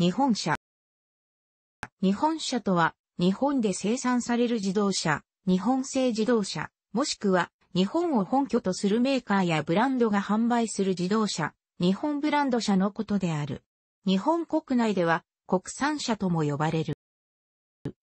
日本車。日本車とは、日本で生産される自動車、日本製自動車、もしくは、日本を本拠とするメーカーやブランドが販売する自動車、日本ブランド車のことである。日本国内では、国産車とも呼ばれる。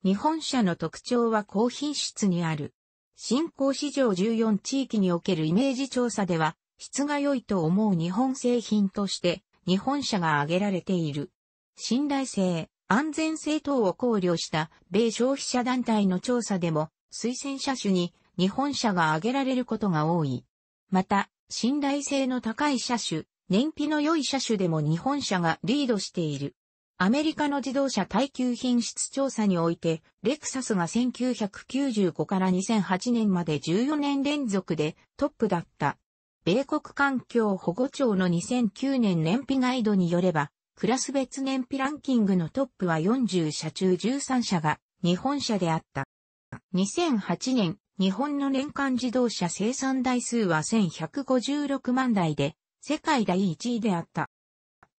日本車の特徴は高品質にある。新興市場14地域におけるイメージ調査では、質が良いと思う日本製品として、日本車が挙げられている。信頼性、安全性等を考慮した米消費者団体の調査でも推薦車種に日本車が挙げられることが多い。また、信頼性の高い車種、燃費の良い車種でも日本車がリードしている。アメリカの自動車耐久品質調査において、レクサスが1995から2008年まで14年連続でトップだった。米国環境保護庁の2009年燃費ガイドによれば、クラス別燃費ランキングのトップは40社中13社が日本車であった。2008年、日本の年間自動車生産台数は1156万台で、世界第1位であった。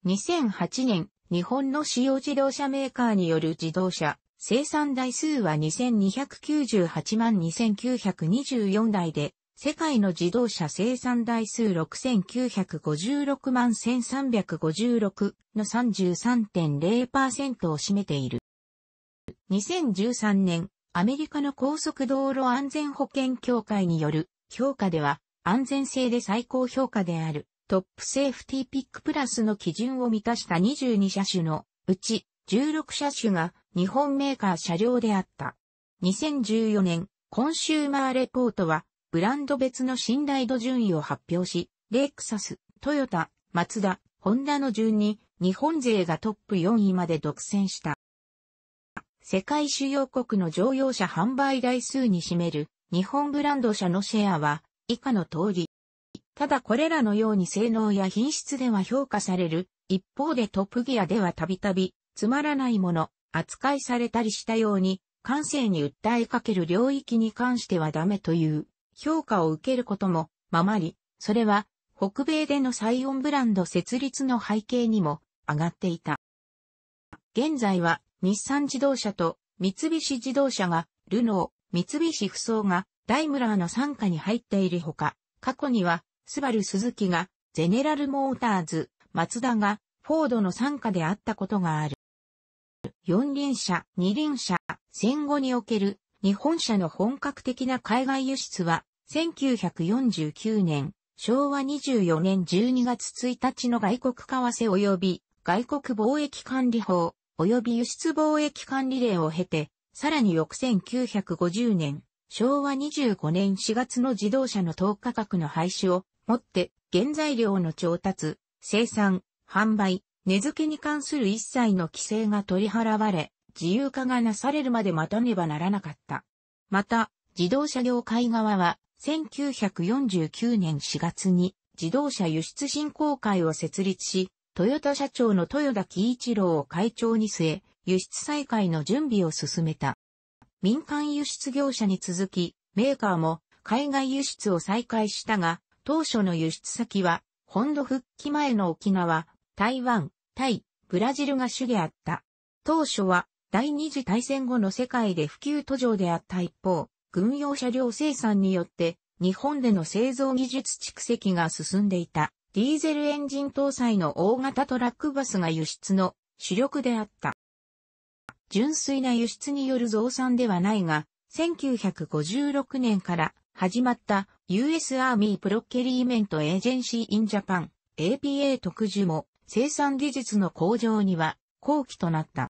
2008年、日本の主要自動車メーカーによる自動車生産台数は2298万2924台で、世界の自動車生産台数6956万1356の33.0%を占めている。2013年、アメリカの高速道路安全保険協会による評価では、安全性で最高評価であるトップセーフティピックプラスの基準を満たした22車種のうち16車種が日本メーカー車両であった。2014年、コンシューマーレポートはブランド別の信頼度順位を発表し、レクサス、トヨタ、マツダ、ホンダの順に日本勢がトップ4位まで独占した。世界主要国の乗用車販売台数に占める日本ブランド車のシェアは以下の通り。ただこれらのように性能や品質では評価される。一方でトップギアではたびたびつまらないもの、扱いされたりしたように、感性に訴えかける領域に関してはダメという評価を受けることもままり、それは北米でのサイオンブランド設立の背景にも上がっていた。現在は日産自動車と三菱自動車がルノー、三菱不走がダイムラーの傘下に入っているほか、過去にはスバル鈴木がゼネラルモーターズ、マツダがフォードの傘下であったことがある。四輪車、二輪車、戦後における日本車の本格的な海外輸出は1949年、昭和24年12月1日の外国為替及び外国貿易管理法及び輸出貿易管理令を経て、さらに翌1950年、昭和25年4月の自動車の等価格の廃止をもって原材料の調達、生産、販売、値付けに関する一切の規制が取り払われ、自由化がなされるまで待たねばならなかった。また、自動車業界側は1949年4月に自動車輸出振興会を設立し、トヨタ社長の豊田喜一郎を会長に据え、輸出再開の準備を進めた。民間輸出業者に続き、メーカーも海外輸出を再開したが、当初の輸出先は、本土復帰前の沖縄、台湾、タイ、ブラジルが主であった。当初は、第二次大戦後の世界で普及途上であった一方、軍用車両生産によって日本での製造技術蓄積が進んでいたディーゼルエンジン搭載の大型トラックバスが輸出の主力であった。純粋な輸出による増産ではないが、1956年から始まった US アーミープロッケリーメントエージェンシーインジャパン APA 特需も生産技術の向上には後期となった。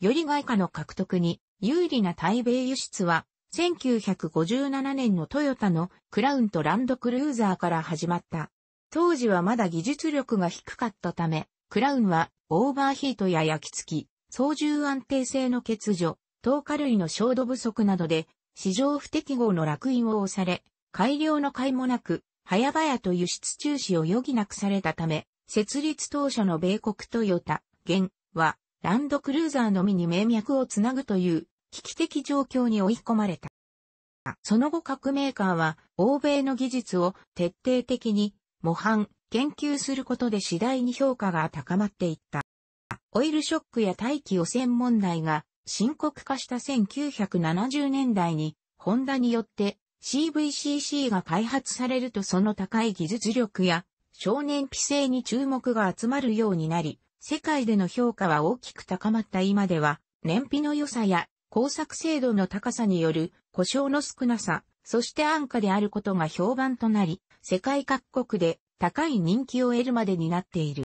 より外貨の獲得に有利な対米輸出は1957年のトヨタのクラウンとランドクルーザーから始まった。当時はまだ技術力が低かったため、クラウンはオーバーヒートや焼き付き、操縦安定性の欠如、糖化類の照度不足などで、市場不適合の落印を押され、改良の甲斐もなく、早々と輸出中止を余儀なくされたため、設立当初の米国トヨタ、現は、ランドクルーザーのみに名脈をつなぐという危機的状況に追い込まれた。その後各メーカーは欧米の技術を徹底的に模範、研究することで次第に評価が高まっていった。オイルショックや大気汚染問題が深刻化した1970年代にホンダによって CVCC が開発されるとその高い技術力や少年規制に注目が集まるようになり、世界での評価は大きく高まった今では、燃費の良さや工作精度の高さによる故障の少なさ、そして安価であることが評判となり、世界各国で高い人気を得るまでになっている。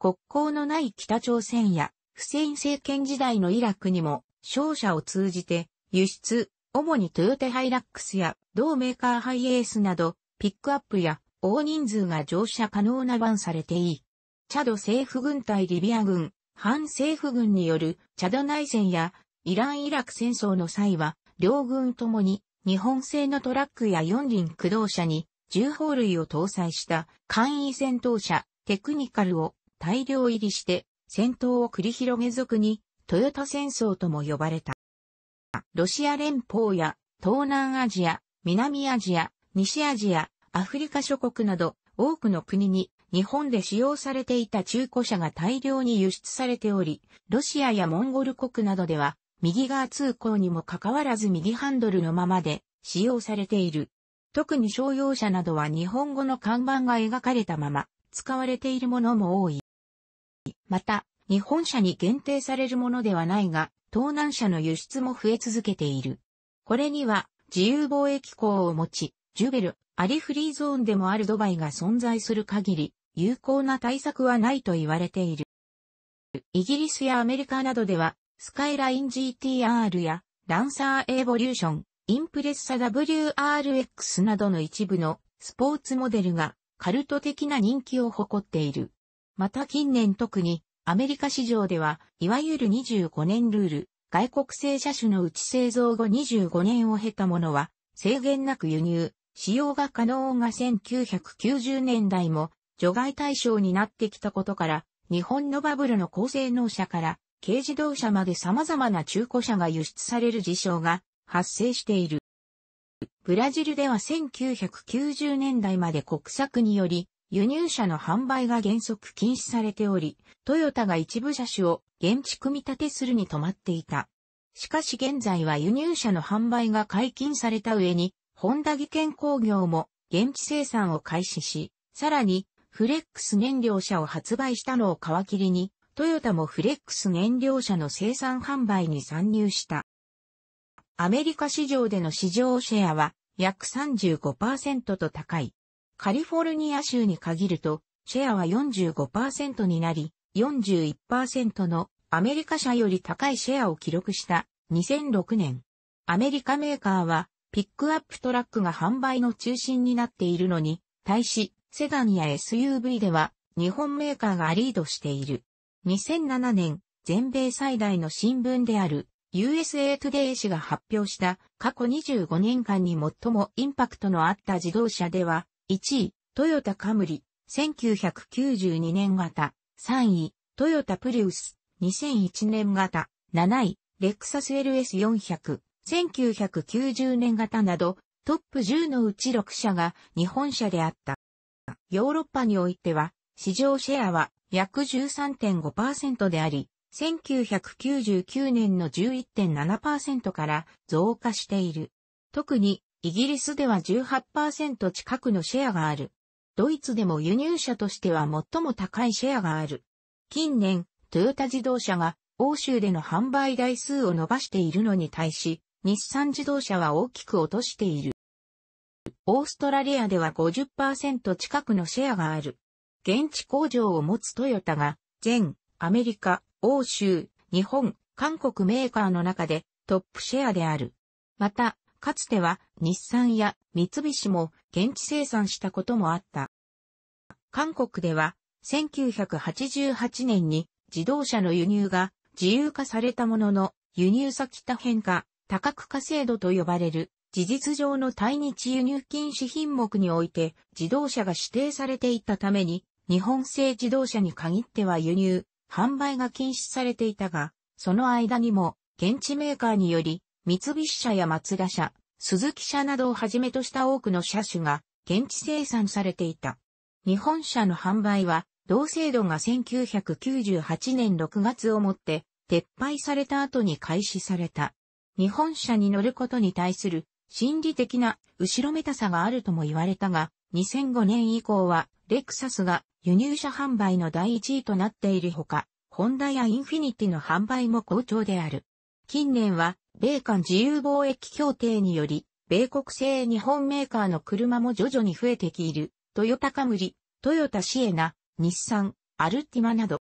国交のない北朝鮮や、フセイン政権時代のイラクにも、商社を通じて、輸出、主にトヨタハイラックスや、同メーカーハイエースなど、ピックアップや、大人数が乗車可能なバンされていい。チャド政府軍対リビア軍、反政府軍によるチャド内戦やイラン・イラク戦争の際は、両軍ともに日本製のトラックや四輪駆動車に重砲類を搭載した簡易戦闘車テクニカルを大量入りして戦闘を繰り広げ俗にトヨタ戦争とも呼ばれた。ロシア連邦や東南アジア、南アジア、西アジア、アフリカ諸国など多くの国に日本で使用されていた中古車が大量に輸出されており、ロシアやモンゴル国などでは右側通行にもかかわらず右ハンドルのままで使用されている。特に商用車などは日本語の看板が描かれたまま使われているものも多い。また、日本車に限定されるものではないが、東南車の輸出も増え続けている。これには、自由貿易港を持ち、ジュベル、アリフリーゾーンでもあるドバイが存在する限り、有効な対策はないと言われている。イギリスやアメリカなどでは、スカイライン GTR や、ランサーエボリューション、インプレッサ WRX などの一部のスポーツモデルがカルト的な人気を誇っている。また近年特にアメリカ市場では、いわゆる25年ルール、外国製車種のうち製造後25年を経たものは、制限なく輸入、使用が可能が1990年代も除外対象になってきたことから、日本のバブルの高性能車から軽自動車まで様々な中古車が輸出される事象が発生している。ブラジルでは1990年代まで国策により輸入車の販売が原則禁止されており、トヨタが一部車種を現地組み立てするに止まっていた。しかし現在は輸入車の販売が解禁された上に、ホンダ技研工業も現地生産を開始し、さらにフレックス燃料車を発売したのを皮切りに、トヨタもフレックス燃料車の生産販売に参入した。アメリカ市場での市場シェアは約35%と高い。カリフォルニア州に限ると、シェアは45%になり、41%のアメリカ社より高いシェアを記録した2006年。アメリカメーカーはピックアップトラックが販売の中心になっているのに、対しセダンや SUV では日本メーカーがリードしている。2007年、全米最大の新聞である USA Today 氏が発表した過去25年間に最もインパクトのあった自動車では、1位、トヨタカムリ、1992年型、3位、トヨタプリウス、2001年型、7位、レクサス LS400、1990年型など、トップ10のうち6社が日本車であった。ヨーロッパにおいては、市場シェアは約13.5%であり、1999年の11.7%から増加している。特にイギリスでは18%近くのシェアがある。ドイツでも輸入車としては最も高いシェアがある。近年、トヨタ自動車が欧州での販売台数を伸ばしているのに対し、日産自動車は大きく落としている。オーストラリアでは50%近くのシェアがある。現地工場を持つトヨタが、全、アメリカ、欧州、日本、韓国メーカーの中でトップシェアである。また、かつては日産や三菱も現地生産したこともあった。韓国では1988年に自動車の輸入が自由化されたものの輸入先多変化、多角化制度と呼ばれる事実上の対日輸入禁止品目において自動車が指定されていたために日本製自動車に限っては輸入、販売が禁止されていたが、その間にも、現地メーカーにより、三菱車や松田車、鈴木車などをはじめとした多くの車種が、現地生産されていた。日本車の販売は、同制度が1998年6月をもって、撤廃された後に開始された。日本車に乗ることに対する心理的な後ろめたさがあるとも言われたが、2005年以降はレクサスが輸入車販売の第一位となっているほか、ホンダやインフィニティの販売も好調である。近年は、米韓自由貿易協定により、米国製日本メーカーの車も徐々に増えてきいる、トヨタカムリ、トヨタシエナ、日産、アルティマなど。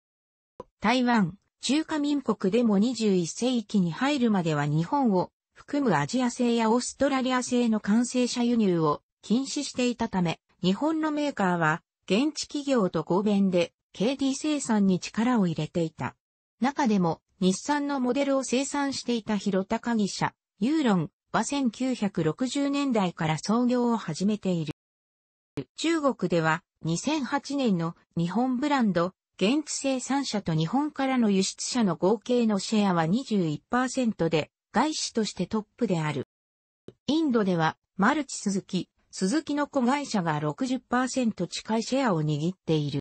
台湾、中華民国でも21世紀に入るまでは日本を含むアジア製やオーストラリア製の完成車輸入を禁止していたため、日本のメーカーは現地企業と合弁で KD 生産に力を入れていた。中でも、日産のモデルを生産していた広高木社、ユーロンは1960年代から創業を始めている。中国では2008年の日本ブランド、現地生産者と日本からの輸出者の合計のシェアは21%で、外資としてトップである。インドでは、マルチスズ鈴木の子会社が60%近いシェアを握っている。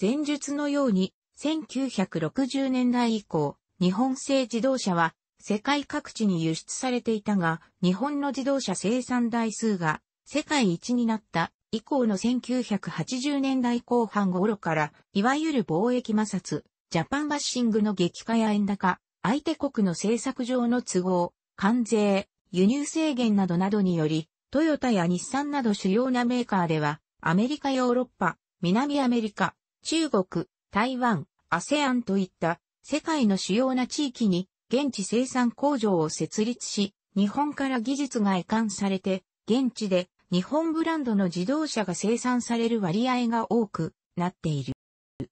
前述のように、1960年代以降、日本製自動車は世界各地に輸出されていたが、日本の自動車生産台数が世界一になった以降の1980年代後半頃から、いわゆる貿易摩擦、ジャパンバッシングの激化や円高、相手国の政策上の都合、関税、輸入制限などなどにより、トヨタや日産など主要なメーカーでは、アメリカヨーロッパ、南アメリカ、中国、台湾、ASEAN といった世界の主要な地域に現地生産工場を設立し、日本から技術が移管されて、現地で日本ブランドの自動車が生産される割合が多くなっている。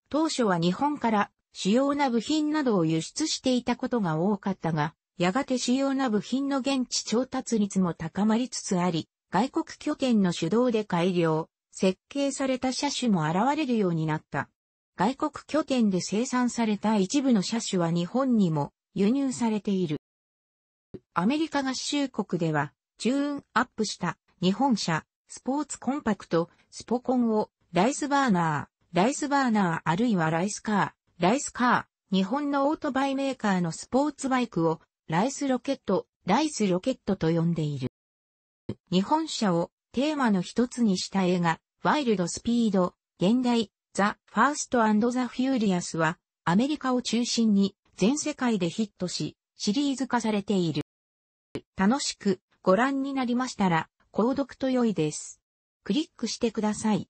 当初は日本から主要な部品などを輸出していたことが多かったが、やがて主要な部品の現地調達率も高まりつつあり、外国拠点の主導で改良、設計された車種も現れるようになった。外国拠点で生産された一部の車種は日本にも輸入されている。アメリカ合衆国では、チューンアップした日本車、スポーツコンパクト、スポコンをライスバーナー、ライスバーナーあるいはライスカー、ライスカー、日本のオートバイメーカーのスポーツバイクをライスロケット、ライスロケットと呼んでいる。日本車をテーマの一つにした映画、ワイルドスピード、現代、ザ・ファーストザ・フューリアスは、アメリカを中心に全世界でヒットし、シリーズ化されている。楽しくご覧になりましたら、購読と良いです。クリックしてください。